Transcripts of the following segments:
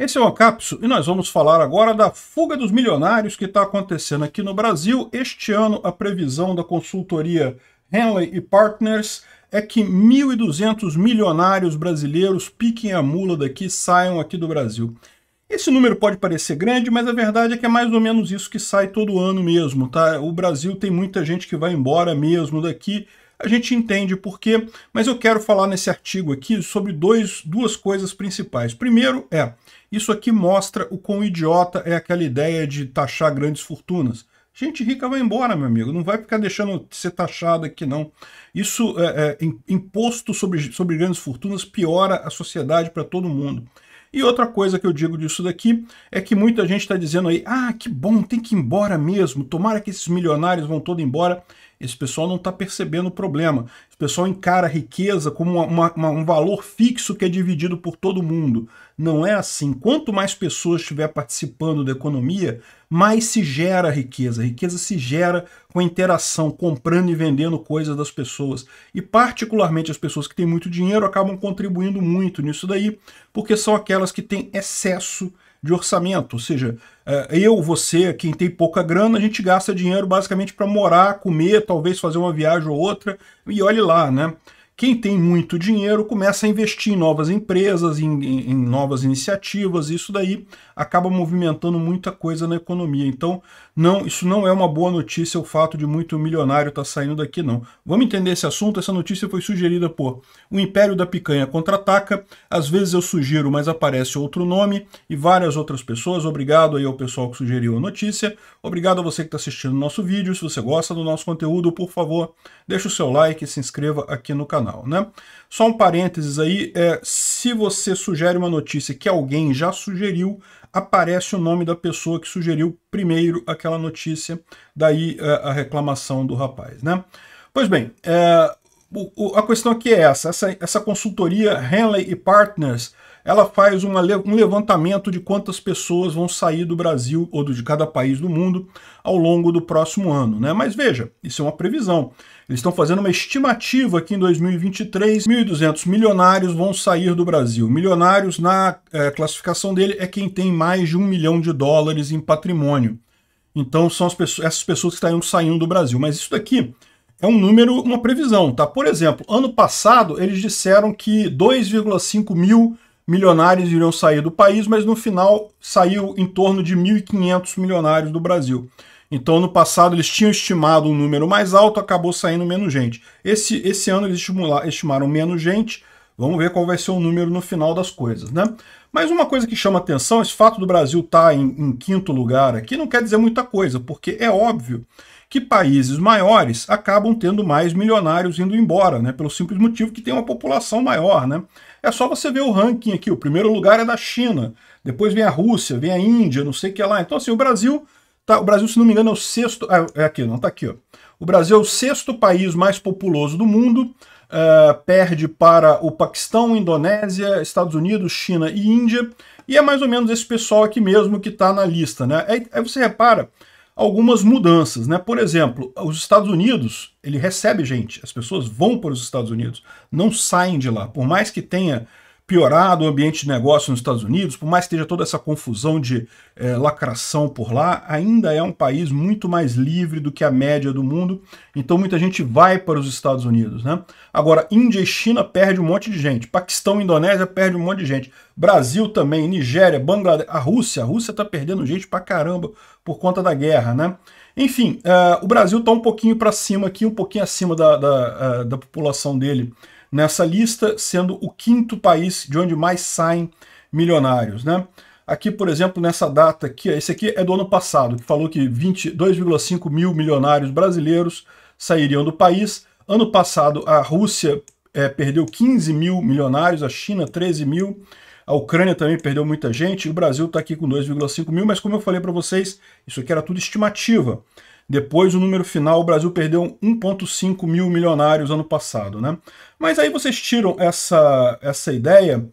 Esse é o Ancapso e nós vamos falar agora da fuga dos milionários que está acontecendo aqui no Brasil. Este ano, a previsão da consultoria Henley e Partners é que 1.200 milionários brasileiros piquem a mula daqui saiam aqui do Brasil. Esse número pode parecer grande, mas a verdade é que é mais ou menos isso que sai todo ano mesmo, tá? O Brasil tem muita gente que vai embora mesmo daqui, a gente entende por quê, mas eu quero falar nesse artigo aqui sobre dois, duas coisas principais. Primeiro é, isso aqui mostra o quão idiota é aquela ideia de taxar grandes fortunas. Gente rica vai embora, meu amigo, não vai ficar deixando ser taxado aqui, não. Isso, é, é, imposto sobre, sobre grandes fortunas piora a sociedade para todo mundo. E outra coisa que eu digo disso daqui é que muita gente está dizendo aí, ah, que bom, tem que ir embora mesmo, tomara que esses milionários vão todos embora. Esse pessoal não está percebendo o problema. Esse pessoal encara a riqueza como uma, uma, um valor fixo que é dividido por todo mundo. Não é assim. Quanto mais pessoas estiver participando da economia, mais se gera riqueza. A riqueza se gera com a interação, comprando e vendendo coisas das pessoas. E particularmente as pessoas que têm muito dinheiro acabam contribuindo muito nisso daí, porque são aquelas que têm excesso de orçamento, ou seja, é, eu, você, quem tem pouca grana, a gente gasta dinheiro basicamente para morar, comer, talvez fazer uma viagem ou outra, e olhe lá, né? Quem tem muito dinheiro começa a investir em novas empresas, em, em, em novas iniciativas, isso daí acaba movimentando muita coisa na economia. Então, não, isso não é uma boa notícia o fato de muito milionário estar tá saindo daqui, não. Vamos entender esse assunto? Essa notícia foi sugerida por O Império da Picanha Contra-Ataca. Às vezes eu sugiro, mas aparece outro nome e várias outras pessoas. Obrigado aí ao pessoal que sugeriu a notícia. Obrigado a você que está assistindo o nosso vídeo. Se você gosta do nosso conteúdo, por favor, deixa o seu like e se inscreva aqui no canal, né? Só um parênteses aí, é, se você sugere uma notícia que alguém já sugeriu, aparece o nome da pessoa que sugeriu primeiro aquela aquela notícia, daí é, a reclamação do rapaz. Né? Pois bem, é, o, o, a questão aqui é essa, essa, essa consultoria Henley e Partners, ela faz uma, um levantamento de quantas pessoas vão sair do Brasil ou de cada país do mundo ao longo do próximo ano, né? Mas veja, isso é uma previsão. Eles estão fazendo uma estimativa que em 2023, 1.200 milionários vão sair do Brasil. Milionários, na é, classificação dele, é quem tem mais de um milhão de dólares em patrimônio. Então são pessoas, essas pessoas que estariam saindo do Brasil. Mas isso daqui é um número, uma previsão, tá? Por exemplo, ano passado eles disseram que 2,5 mil milionários iriam sair do país, mas no final saiu em torno de 1.500 milionários do Brasil. Então, no passado, eles tinham estimado um número mais alto, acabou saindo menos gente. Esse, esse ano, eles estimaram menos gente, Vamos ver qual vai ser o número no final das coisas, né? Mas uma coisa que chama atenção, esse fato do Brasil estar tá em, em quinto lugar aqui não quer dizer muita coisa, porque é óbvio que países maiores acabam tendo mais milionários indo embora, né? Pelo simples motivo que tem uma população maior, né? É só você ver o ranking aqui. O primeiro lugar é da China, depois vem a Rússia, vem a Índia, não sei o que lá. Então, assim, o Brasil. Tá, o Brasil, se não me engano, é o sexto. É, é aqui, não, tá aqui, ó. O Brasil é o sexto país mais populoso do mundo uh, perde para o Paquistão, Indonésia, Estados Unidos, China e Índia. E é mais ou menos esse pessoal aqui mesmo que está na lista. Né? Aí, aí, você repara algumas mudanças. Né? Por exemplo, os Estados Unidos, ele recebe gente, as pessoas vão para os Estados Unidos, não saem de lá. Por mais que tenha piorado o ambiente de negócio nos Estados Unidos, por mais que esteja toda essa confusão de é, lacração por lá, ainda é um país muito mais livre do que a média do mundo, então muita gente vai para os Estados Unidos. Né? Agora, Índia e China perde um monte de gente, Paquistão Indonésia perde um monte de gente, Brasil também, Nigéria, Bangladesh, a Rússia, a Rússia está perdendo gente para caramba por conta da guerra, né? Enfim, uh, o Brasil está um pouquinho para cima aqui, um pouquinho acima da, da, uh, da população dele, nessa lista, sendo o quinto país de onde mais saem milionários. Né? Aqui, por exemplo, nessa data aqui, esse aqui é do ano passado, que falou que 2,5 mil milionários brasileiros sairiam do país. Ano passado, a Rússia é, perdeu 15 mil milionários, a China 13 mil, a Ucrânia também perdeu muita gente, o Brasil está aqui com 2,5 mil, mas como eu falei para vocês, isso aqui era tudo estimativa. Depois, o número final, o Brasil perdeu 1,5 mil milionários ano passado. Né? Mas aí vocês tiram essa, essa ideia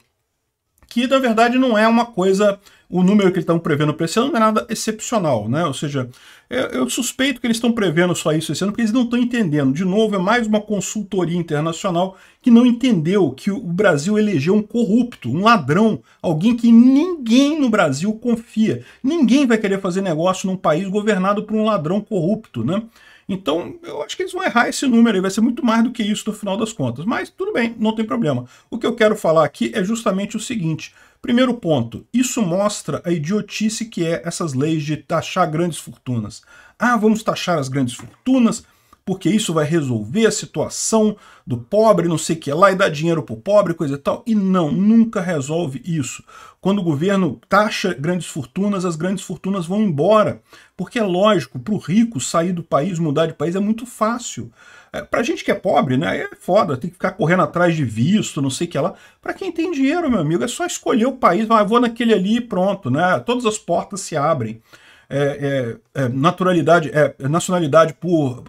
que, na verdade, não é uma coisa o número que eles estão prevendo para esse ano não é nada excepcional, né? Ou seja, eu, eu suspeito que eles estão prevendo só isso esse ano, porque eles não estão entendendo. De novo, é mais uma consultoria internacional que não entendeu que o Brasil elegeu um corrupto, um ladrão, alguém que ninguém no Brasil confia. Ninguém vai querer fazer negócio num país governado por um ladrão corrupto, né? Então, eu acho que eles vão errar esse número, vai ser muito mais do que isso no final das contas. Mas tudo bem, não tem problema. O que eu quero falar aqui é justamente o seguinte: Primeiro ponto, isso mostra a idiotice que é essas leis de taxar grandes fortunas. Ah, vamos taxar as grandes fortunas, porque isso vai resolver a situação do pobre, não sei o que lá, e dar dinheiro para o pobre, coisa e tal. E não, nunca resolve isso. Quando o governo taxa grandes fortunas, as grandes fortunas vão embora. Porque é lógico, para o rico sair do país, mudar de país é muito fácil. É, para gente que é pobre, né, é foda, tem que ficar correndo atrás de visto, não sei o que lá. Para quem tem dinheiro, meu amigo, é só escolher o país, ah, vou naquele ali e pronto, né? Todas as portas se abrem. É, é, é, naturalidade, é, é, nacionalidade por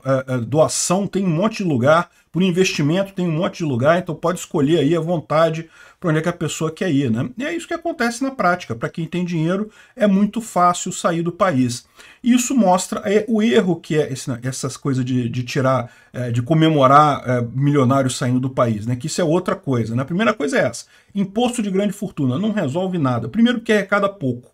doação tem um monte de lugar, por investimento tem um monte de lugar, então pode escolher aí à vontade para onde é que a pessoa quer ir. Né? E é isso que acontece na prática. Para quem tem dinheiro, é muito fácil sair do país. isso mostra o erro que é esse, essas coisas de, de tirar, de comemorar milionários saindo do país, né? Que isso é outra coisa. Né? A primeira coisa é essa: imposto de grande fortuna não resolve nada. Primeiro que arrecada pouco.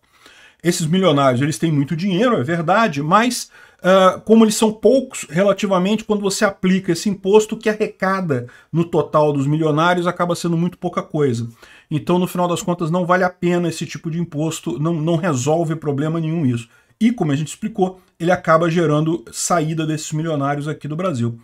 Esses milionários eles têm muito dinheiro, é verdade, mas uh, como eles são poucos relativamente, quando você aplica esse imposto que arrecada no total dos milionários, acaba sendo muito pouca coisa. Então, no final das contas, não vale a pena esse tipo de imposto, não, não resolve problema nenhum isso. E, como a gente explicou, ele acaba gerando saída desses milionários aqui do Brasil.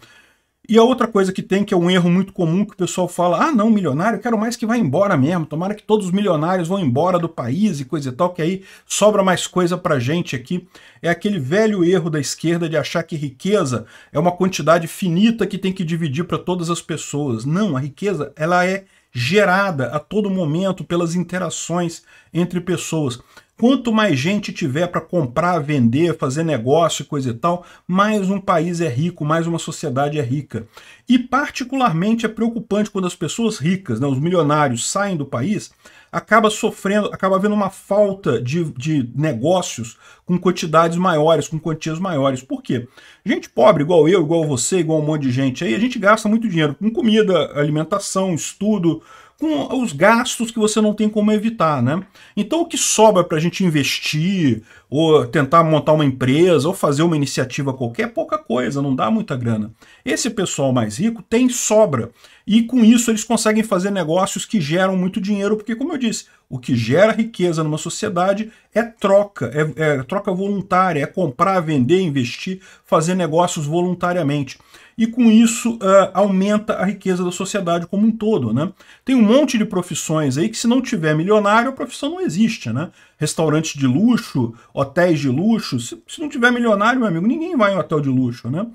E a outra coisa que tem, que é um erro muito comum, que o pessoal fala, ah não, milionário, quero mais que vá embora mesmo, tomara que todos os milionários vão embora do país e coisa e tal, que aí sobra mais coisa pra gente aqui. É aquele velho erro da esquerda de achar que riqueza é uma quantidade finita que tem que dividir para todas as pessoas. Não, a riqueza, ela é gerada a todo momento pelas interações entre pessoas. Quanto mais gente tiver para comprar, vender, fazer negócio e coisa e tal, mais um país é rico, mais uma sociedade é rica. E particularmente é preocupante quando as pessoas ricas, né, os milionários, saem do país, acaba sofrendo, acaba havendo uma falta de, de negócios com quantidades maiores, com quantias maiores. Por quê? Gente pobre, igual eu, igual você, igual um monte de gente aí, a gente gasta muito dinheiro com comida, alimentação, estudo, com os gastos que você não tem como evitar, né? Então o que sobra para a gente investir, ou tentar montar uma empresa, ou fazer uma iniciativa qualquer, é pouca coisa, não dá muita grana. Esse pessoal mais rico tem sobra, e com isso eles conseguem fazer negócios que geram muito dinheiro, porque como eu disse, o que gera riqueza numa sociedade é troca, é, é troca voluntária, é comprar, vender, investir, fazer negócios voluntariamente e com isso uh, aumenta a riqueza da sociedade como um todo. Né? Tem um monte de profissões aí que se não tiver milionário, a profissão não existe. Né? Restaurantes de luxo, hotéis de luxo, se, se não tiver milionário, meu amigo, ninguém vai em hotel de luxo. Né?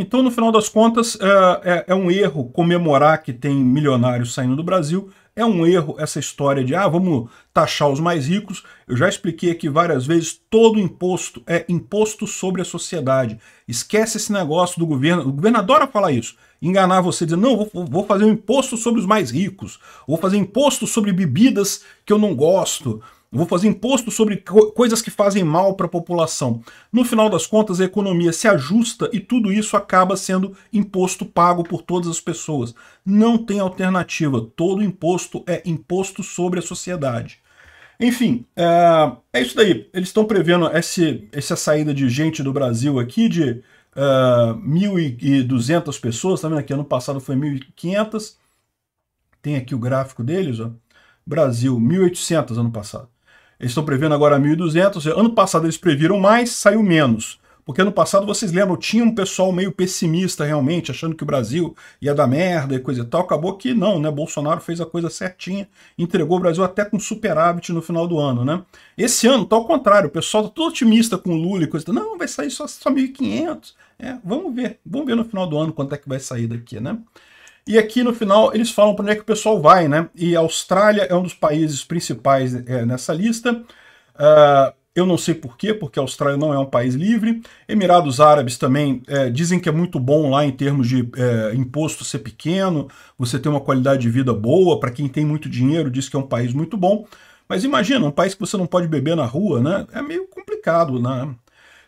Então, no final das contas, é, é, é, um erro comemorar que tem milionários saindo do Brasil. É um erro essa história de, ah, vamos taxar os mais ricos. Eu já expliquei aqui várias vezes, todo imposto é imposto sobre a sociedade. Esquece esse negócio do governo. O governo adora falar isso. Enganar você, dizer, não, vou, vou fazer um imposto sobre os mais ricos. Vou fazer imposto sobre bebidas que eu não gosto vou fazer imposto sobre co coisas que fazem mal para a população. No final das contas, a economia se ajusta e tudo isso acaba sendo imposto pago por todas as pessoas. Não tem alternativa. Todo imposto é imposto sobre a sociedade. Enfim, é, é isso daí. Eles estão prevendo esse, essa saída de gente do Brasil aqui de uh, eh, 1.200 pessoas. Está vendo aqui? Ano passado foi 1.500. Tem aqui o gráfico deles, ó. Brasil, 1.800 ano passado. Eles estão prevendo agora 1.200. É, ano passado eles previram mais, saiu menos. Porque ano passado, vocês lembram, tinha um pessoal meio pessimista realmente, achando que o Brasil ia dar merda e coisa e tal. Acabou que não, né? Bolsonaro fez a coisa certinha, entregou o Brasil até com superávit no final do ano, né? Esse ano tá ao contrário, o pessoal tá todo otimista com o Lula e coisa e tal. Não, vai sair só, só 1.500. É, vamos ver, vamos ver no final do ano quanto é que vai sair daqui, né? E aqui no final eles falam para onde é que o pessoal vai, né? E a Austrália é um dos países principais é, nessa lista. Uh, eu não sei porquê, porque a Austrália não é um país livre. Emirados Árabes também é, dizem que é muito bom lá em termos de é, imposto ser pequeno, você ter uma qualidade de vida boa. Para quem tem muito dinheiro, diz que é um país muito bom. Mas imagina, um país que você não pode beber na rua, né? É meio complicado, né?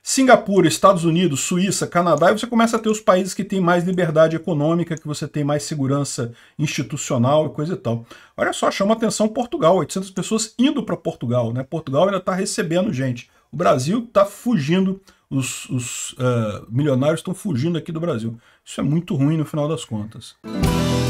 Singapura, Estados Unidos, Suíça, Canadá, e você começa a ter os países que têm mais liberdade econômica, que você tem mais segurança institucional e coisa e tal. Olha só, chama atenção Portugal, 800 pessoas indo para Portugal, né? Portugal ainda está recebendo gente. O Brasil está fugindo, os, os uh, milionários estão fugindo aqui do Brasil. Isso é muito ruim no final das contas. Música